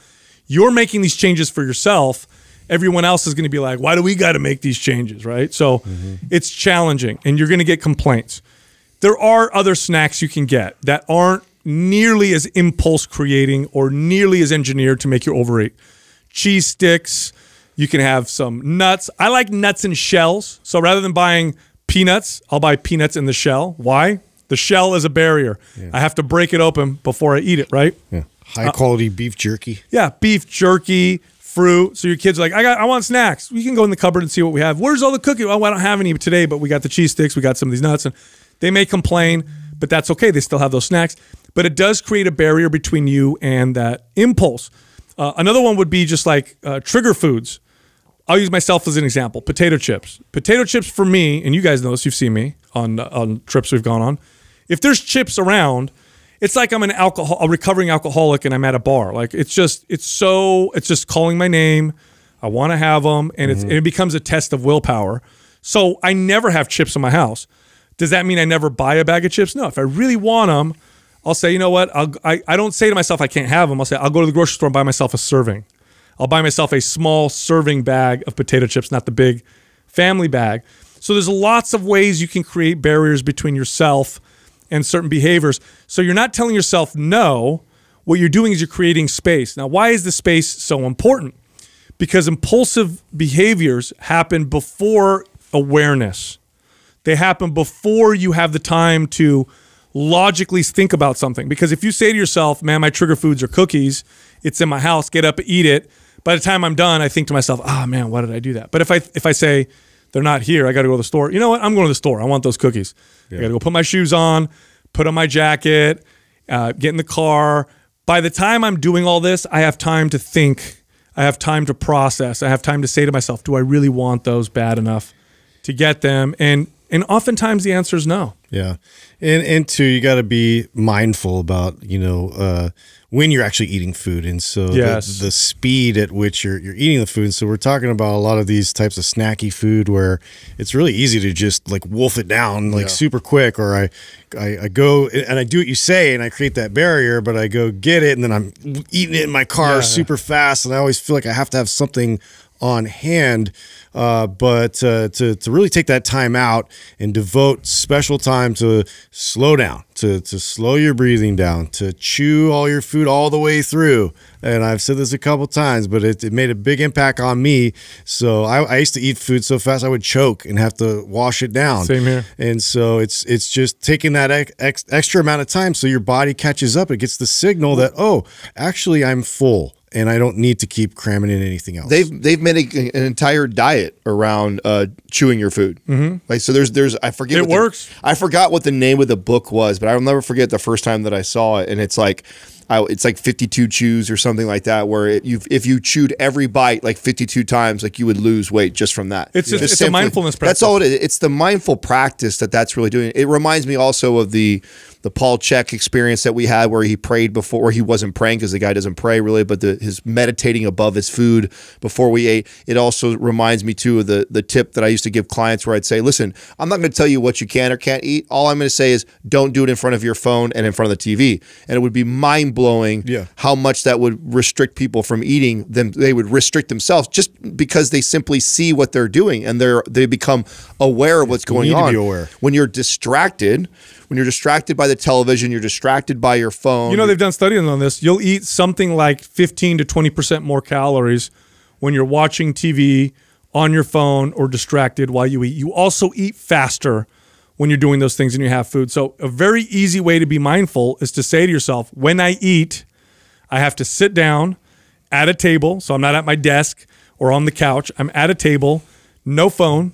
You're making these changes for yourself everyone else is going to be like, why do we got to make these changes, right? So mm -hmm. it's challenging, and you're going to get complaints. There are other snacks you can get that aren't nearly as impulse creating or nearly as engineered to make you overeat. Cheese sticks, you can have some nuts. I like nuts and shells. So rather than buying peanuts, I'll buy peanuts in the shell. Why? The shell is a barrier. Yeah. I have to break it open before I eat it, right? Yeah. Uh, High quality uh, beef jerky. Yeah, beef jerky fruit. So your kids are like, I got, I want snacks. We can go in the cupboard and see what we have. Where's all the cookies? Oh, I don't have any today, but we got the cheese sticks. We got some of these nuts, and they may complain, but that's okay. They still have those snacks. But it does create a barrier between you and that impulse. Uh, another one would be just like uh, trigger foods. I'll use myself as an example. Potato chips. Potato chips for me, and you guys know this. You've seen me on on trips we've gone on. If there's chips around, it's like I'm an alcohol, a recovering alcoholic, and I'm at a bar. Like it's just, it's so, it's just calling my name. I want to have them, and mm -hmm. it becomes a test of willpower. So I never have chips in my house. Does that mean I never buy a bag of chips? No. If I really want them, I'll say, you know what? I'll, I I don't say to myself I can't have them. I'll say I'll go to the grocery store and buy myself a serving. I'll buy myself a small serving bag of potato chips, not the big family bag. So there's lots of ways you can create barriers between yourself and certain behaviors. So you're not telling yourself no. What you're doing is you're creating space. Now, why is the space so important? Because impulsive behaviors happen before awareness. They happen before you have the time to logically think about something. Because if you say to yourself, man, my trigger foods are cookies, it's in my house, get up, eat it. By the time I'm done, I think to myself, ah, oh, man, why did I do that? But if I, if I say, they're not here. I got to go to the store. You know what? I'm going to the store. I want those cookies. Yeah. I got to go put my shoes on, put on my jacket, uh, get in the car. By the time I'm doing all this, I have time to think. I have time to process. I have time to say to myself, do I really want those bad enough to get them? And and oftentimes the answer is no. Yeah. And and two, you got to be mindful about, you know, uh, when you're actually eating food and so yes. the, the, speed at which you're, you're eating the food and so we're talking about a lot of these types of snacky food where it's really easy to just like wolf it down like yeah. super quick or I, I, I go and i do what you say and i create that barrier but i go get it and then i'm eating it in my car yeah. super fast and i always feel like i have to have something on hand. Uh, but uh, to, to really take that time out and devote special time to slow down, to, to slow your breathing down, to chew all your food all the way through. And I've said this a couple times, but it, it made a big impact on me. So I, I used to eat food so fast I would choke and have to wash it down. Same here. And so it's it's just taking that ex extra amount of time so your body catches up. It gets the signal that, oh, actually, I'm full and I don't need to keep cramming in anything else. They've they've made a, an entire diet around uh, chewing your food. Mm-hmm. Like so, there's there's I forget. It works. I forgot what the name of the book was, but I'll never forget the first time that I saw it, and it's like. I, it's like 52 chews or something like that, where it, if you chewed every bite like 52 times, like you would lose weight just from that. It's, just, just it's simply, a mindfulness practice. That's all it is. It's the mindful practice that that's really doing. It reminds me also of the the Paul Check experience that we had where he prayed before he wasn't praying because the guy doesn't pray really, but the, his meditating above his food before we ate. It also reminds me too of the the tip that I used to give clients where I'd say, listen, I'm not going to tell you what you can or can't eat. All I'm going to say is don't do it in front of your phone and in front of the TV. And it would be mind blowing yeah. how much that would restrict people from eating. Then they would restrict themselves just because they simply see what they're doing and they're they become aware of what's going on. When you're distracted, when you're distracted by the television, you're distracted by your phone. You know, they've done studies on this. You'll eat something like 15 to 20% more calories when you're watching TV, on your phone, or distracted while you eat. You also eat faster when you're doing those things and you have food. So, a very easy way to be mindful is to say to yourself, when I eat, I have to sit down at a table. So, I'm not at my desk or on the couch. I'm at a table, no phone,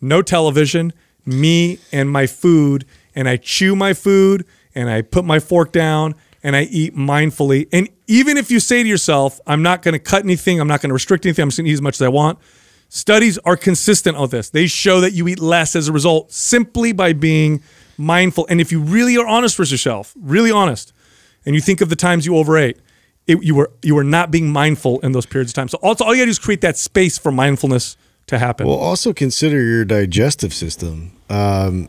no television, me and my food and I chew my food and I put my fork down and I eat mindfully. And even if you say to yourself, I'm not going to cut anything, I'm not going to restrict anything, I'm just going to eat as much as I want, studies are consistent on this. They show that you eat less as a result simply by being mindful. And if you really are honest with yourself, really honest, and you think of the times you overate, it, you were you were not being mindful in those periods of time. So also, all you got to do is create that space for mindfulness to happen. Well, also consider your digestive system. Um,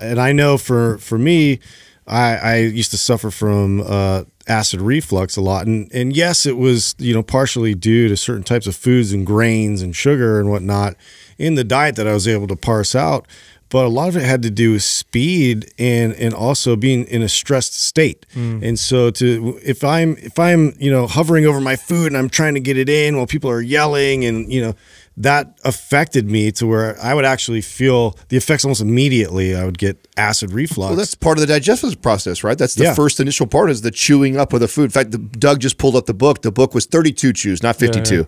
and I know for for me, I, I used to suffer from uh, acid reflux a lot, and and yes, it was you know partially due to certain types of foods and grains and sugar and whatnot in the diet that I was able to parse out, but a lot of it had to do with speed and and also being in a stressed state. Mm. And so to if I'm if I'm you know hovering over my food and I'm trying to get it in while people are yelling and you know that affected me to where I would actually feel the effects almost immediately. I would get acid reflux. Well, that's part of the digestive process, right? That's the yeah. first initial part is the chewing up of the food. In fact, the, Doug just pulled up the book. The book was 32 chews, not 52. Yeah, yeah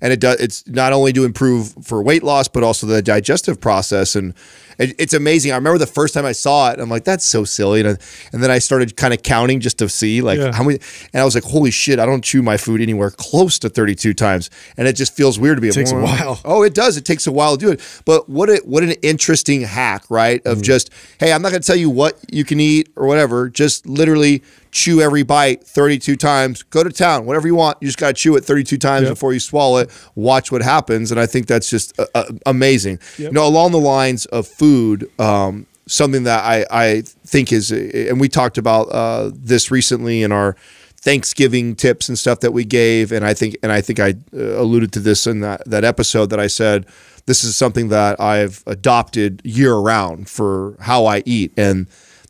and it does it's not only to improve for weight loss but also the digestive process and it, it's amazing i remember the first time i saw it i'm like that's so silly and, I, and then i started kind of counting just to see like yeah. how many and i was like holy shit i don't chew my food anywhere close to 32 times and it just feels weird to be it a takes a while oh it does it takes a while to do it but what what an interesting hack right of mm. just hey i'm not going to tell you what you can eat or whatever just literally chew every bite 32 times. Go to town, whatever you want. You just got to chew it 32 times yep. before you swallow it. Watch what happens. And I think that's just uh, uh amazing. Yep. You know, along the lines of food, um, something that I, I think is, and we talked about uh, this recently in our Thanksgiving tips and stuff that we gave. And I think, and I think I uh, alluded to this in that, that episode that I said, this is something that I've adopted year round for how I eat. And,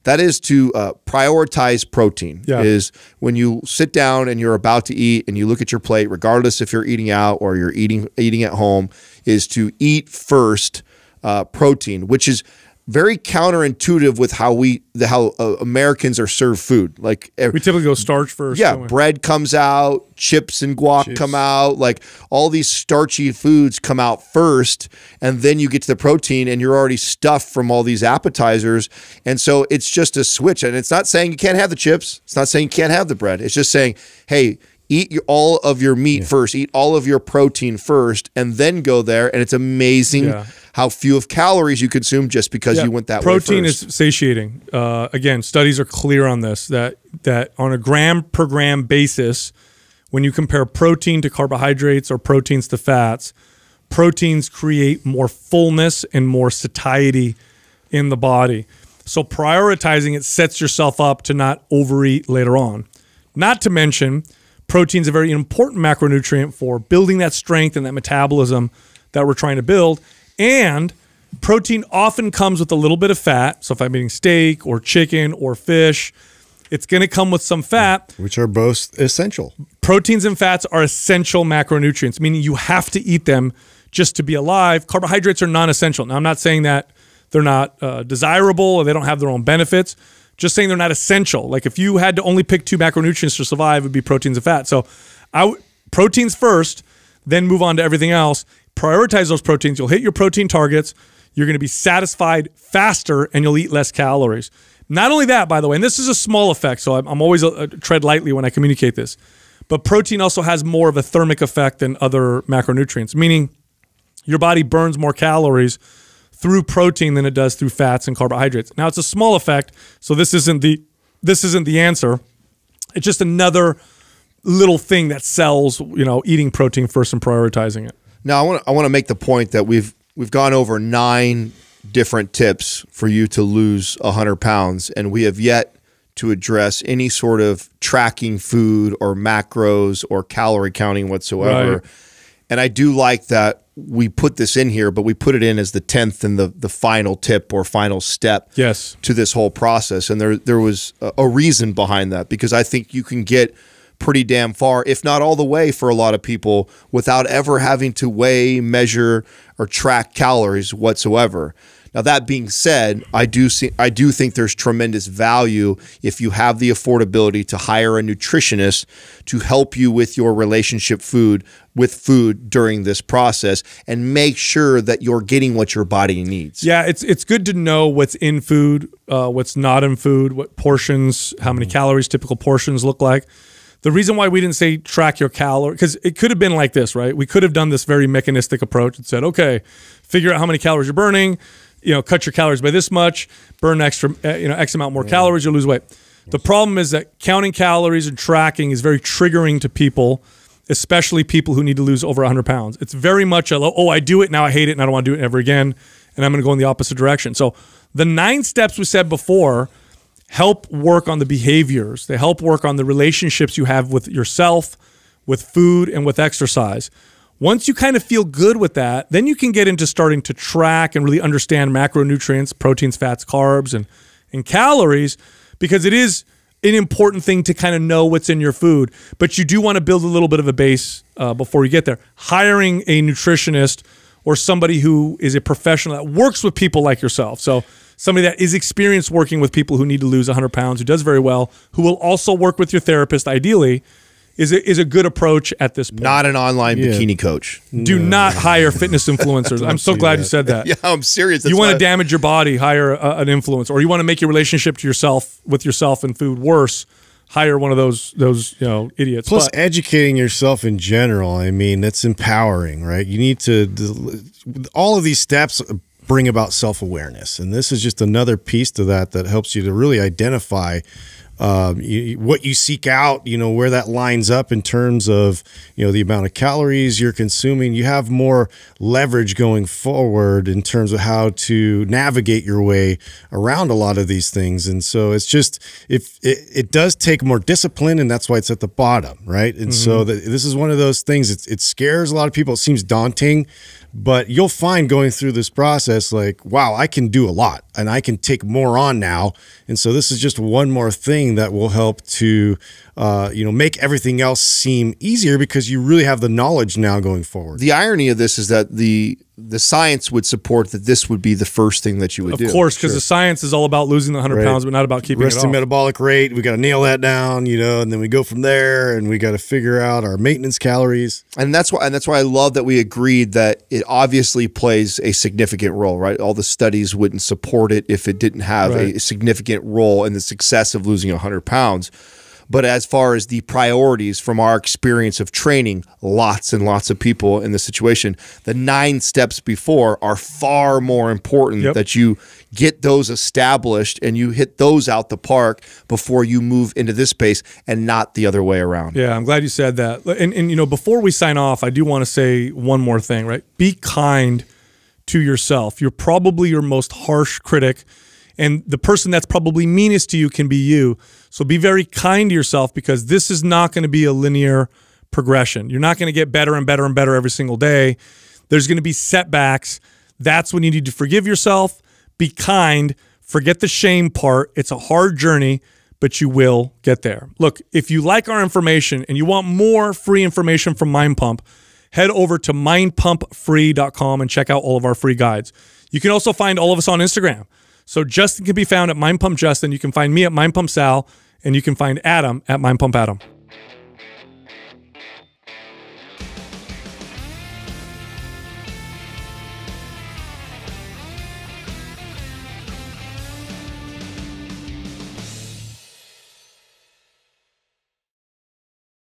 that is to uh, prioritize protein. Yeah. Is when you sit down and you're about to eat and you look at your plate, regardless if you're eating out or you're eating eating at home, is to eat first uh, protein, which is very counterintuitive with how we the, how uh, Americans are served food. Like eh, we typically go starch first. Yeah, bread comes out, chips and guac chips. come out, like all these starchy foods come out first, and then you get to the protein, and you're already stuffed from all these appetizers. And so it's just a switch, and it's not saying you can't have the chips. It's not saying you can't have the bread. It's just saying, hey, eat all of your meat yeah. first, eat all of your protein first, and then go there. And it's amazing. Yeah how few of calories you consume just because yeah. you went that protein is satiating. Uh, again, studies are clear on this that that on a gram per gram basis, when you compare protein to carbohydrates or proteins to fats, proteins create more fullness and more satiety in the body. So prioritizing it sets yourself up to not overeat later on. Not to mention, protein is a very important macronutrient for building that strength and that metabolism that we're trying to build. And protein often comes with a little bit of fat. So if I'm eating steak or chicken or fish, it's going to come with some fat, which are both essential. Proteins and fats are essential macronutrients, meaning you have to eat them just to be alive. Carbohydrates are non essential. Now, I'm not saying that they're not uh, desirable or they don't have their own benefits, just saying they're not essential. Like if you had to only pick two macronutrients to survive, it would be proteins and fat. So I proteins first, then move on to everything else prioritize those proteins. You'll hit your protein targets. You're going to be satisfied faster and you'll eat less calories. Not only that, by the way, and this is a small effect, so I'm, I'm always a, uh, a uh, tread lightly when I communicate this, but protein also has more of a thermic effect than other macronutrients, meaning your body burns more calories through protein than it does through fats and carbohydrates. Now it's a small effect, so this isn't the this isn't the answer. It's just another little thing that sells, you know, eating protein first and prioritizing it. Now I want I want to make the point that we've we've gone over nine different tips for you to lose hundred pounds, and we have yet to address any sort of tracking food or macros or calorie counting whatsoever. Right. And I do like that we put this in here, but we put it in as the tenth and the the final tip or final step. Yes. to this whole process, and there there was a reason behind that because I think you can get pretty damn far, if not all the way for a lot of people, without ever having to weigh, measure, or track calories whatsoever. Now that being said, I do see I do think there's tremendous value if you have the affordability to hire a nutritionist to help you with your relationship food with food during this process and make sure that you're getting what your body needs. Yeah, it's it's good to know what's in food, uh, what's not in food, what portions, how many calories typical portions look like. The reason why we didn't say track your calorie, because it could have been like this, right? We could have done this very mechanistic approach and said, okay, figure out how many calories you're burning, you know, cut your calories by this much, burn extra, eh, you know, X amount more yeah. calories, you'll lose weight. The problem is that counting calories and tracking is very triggering to people, especially people who need to lose over 100 pounds. It's very much a, oh, I do it, now I hate it, and I don't want to do it ever again, and I'm going to go in the opposite direction. So the nine steps we said before – help work on the behaviors. They help work on the relationships you have with yourself, with food, and with exercise. Once you kind of feel good with that, then you can get into starting to track and really understand macronutrients, proteins, fats, carbs, and, and calories, because it is an important thing to kind of know what's in your food. But you do want to build a little bit of a base uh, before you get there. Hiring a nutritionist – or somebody who is a professional that works with people like yourself. So somebody that is experienced working with people who need to lose 100 pounds, who does very well, who will also work with your therapist, ideally, is a, is a good approach at this point. Not an online yeah. bikini coach. Do no. not hire fitness influencers. I'm so glad that. you said that. Yeah, I'm serious. That's you want to damage your body, hire a, an influencer, or you want to make your relationship to yourself with yourself and food worse hire one of those those you know idiots. Plus, but, educating yourself in general, I mean, it's empowering, right? You need to all of these steps bring about self awareness, and this is just another piece to that that helps you to really identify um, you, what you seek out, you know, where that lines up in terms of, you know, the amount of calories you're consuming. You have more leverage going forward in terms of how to navigate your way around a lot of these things. And so it's just, if it, it does take more discipline and that's why it's at the bottom, right? And mm -hmm. so mm-hmm. the, this is one of those things, it, it scares a lot of people. It seems daunting. But you'll find going through this process, like, wow, I can do a lot and I can take more on now. And so this is just one more thing that will help to uh, you know, make everything else seem easier because you really have the knowledge now going forward. The irony of this is that the the science would support that this would be the first thing that you would of do. Of course, because sure. the science is all about losing the 100 right. pounds, but not about keeping Rest it off. metabolic rate, we got to nail that down, you know, and then we go from there and we got to figure out our maintenance calories. And that's why and that's why I love that we agreed that it obviously plays a significant role, right? All the studies wouldn't support it if it didn't have right. a significant role in the success of losing 100 pounds but as far as the priorities from our experience of training lots and lots of people in the situation, the nine steps before are far more important yep. that you get those established and you hit those out the park before you move into this space and not the other way around. Yeah, I'm glad you said that. And, and you know, before we sign off, I do want to say one more thing, right? Be kind to yourself. You're probably your most harsh critic, and the person that's probably meanest to you can be you. So be very kind to yourself because this is not going to be a linear progression. You're not going to get better and better and better every single day. There's going to be setbacks. That's when you need to forgive yourself, be kind, forget the shame part. It's a hard journey, but you will get there. Look, if you like our information and you want more free information from Mind Pump, head over to mindpumpfree.com and check out all of our free guides. You can also find all of us on Instagram. So Justin can be found at Mind Pump Justin. You can find me at Mind Pump Sal and you can find Adam at Mind Pump Adam.